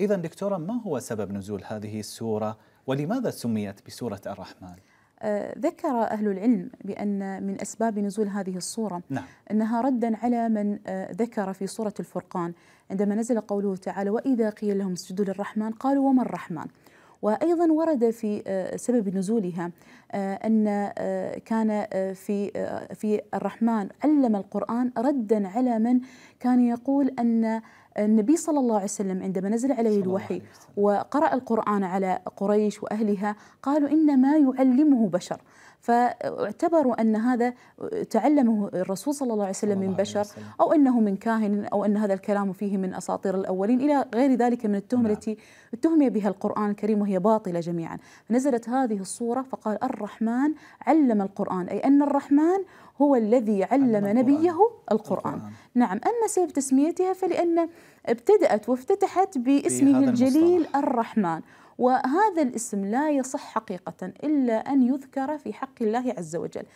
إذا دكتورة ما هو سبب نزول هذه السورة ولماذا سميت بسورة الرحمن؟ آه، ذكر أهل العلم بأن من أسباب نزول هذه الصورة نعم. أنها ردا على من آه، ذكر في سورة الفرقان عندما نزل قوله تعالى وإذا قيل لهم اسجدوا للرحمن قالوا وما الرحمن وأيضا ورد في آه، سبب نزولها أن كان في في الرحمن علم القرآن ردا على من كان يقول أن النبي صلى الله عليه وسلم عندما نزل عليه الوحي وقرأ القرآن على قريش وأهلها قالوا إنما يعلمه بشر فاعتبروا أن هذا تعلمه الرسول صلى الله عليه وسلم من بشر أو أنه من كاهن أو أن هذا الكلام فيه من أساطير الأولين إلى غير ذلك من التهم نعم. التي اتهم بها القرآن الكريم وهي باطلة جميعا نزلت هذه الصورة فقال الرحمن علم القرآن أي أن الرحمن هو الذي علم نبيه القرآن. القرآن نعم أما سبب تسميتها فلأن ابتدأت وافتتحت باسمه الجليل المصطلح. الرحمن وهذا الاسم لا يصح حقيقة إلا أن يذكر في حق الله عز وجل